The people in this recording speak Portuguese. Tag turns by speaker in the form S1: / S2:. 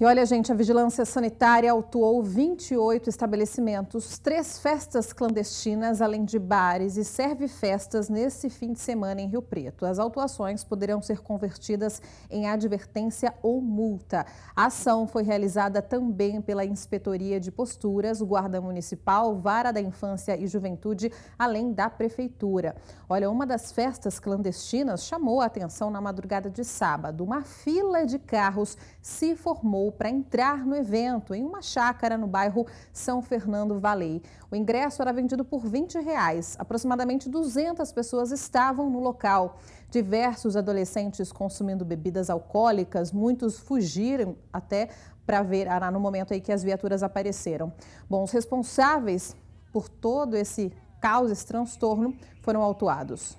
S1: E olha, gente, a Vigilância Sanitária autuou 28 estabelecimentos, três festas clandestinas, além de bares e serve festas nesse fim de semana em Rio Preto. As autuações poderão ser convertidas em advertência ou multa. A ação foi realizada também pela Inspetoria de Posturas, o Guarda Municipal, Vara da Infância e Juventude, além da Prefeitura. Olha, uma das festas clandestinas chamou a atenção na madrugada de sábado. Uma fila de carros se formou para entrar no evento em uma chácara no bairro São Fernando Valei. O ingresso era vendido por 20 reais. Aproximadamente 200 pessoas estavam no local. Diversos adolescentes consumindo bebidas alcoólicas, muitos fugiram até para ver no momento aí que as viaturas apareceram. Bom, os responsáveis por todo esse caos, esse transtorno, foram autuados.